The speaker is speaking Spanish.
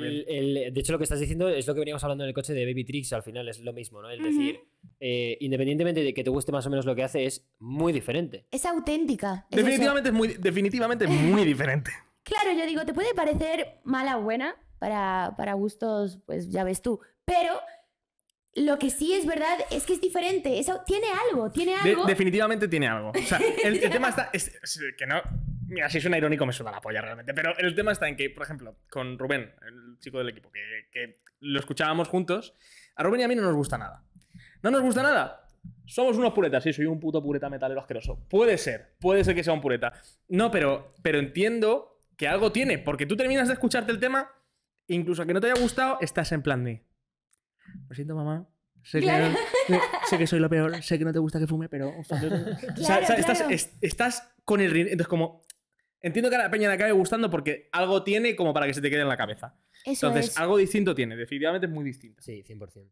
de hecho, lo que estás diciendo es lo que veníamos hablando en el coche de Baby Tricks, al final es lo mismo, ¿no? Es decir, eh, independientemente de que te guste más o menos lo que hace, es muy diferente. Es auténtica. definitivamente, es muy, definitivamente muy diferente. Claro, yo digo, te puede parecer mala o buena para, para gustos, pues ya ves tú, pero... Lo que sí es verdad es que es diferente. Eso tiene algo, tiene algo. definitivamente tiene algo. O sea, el, tema está. que no, Mira, si suena irónico, me suena la polla realmente. Pero el tema está en que, por ejemplo, con Rubén, el chico del equipo, que, lo escuchábamos juntos, a Rubén y a mí no nos gusta nada. ¿No nos gusta nada? Somos unos puretas, sí, soy un puto pureta metalero asqueroso. Puede ser, puede ser que sea un pureta. No, pero, pero entiendo que algo tiene, porque tú terminas de escucharte el tema, incluso que no te haya gustado, estás en plan de. Lo siento, mamá. Sé, que, soy lo peor, sé que no te gusta que fume, pero. estás, con el. Entonces, como. Entiendo que a la peña le acabe gustando porque algo tiene como para que se te quede en la cabeza. Entonces, algo distinto tiene, definitivamente es muy distinto. Sí, 100%.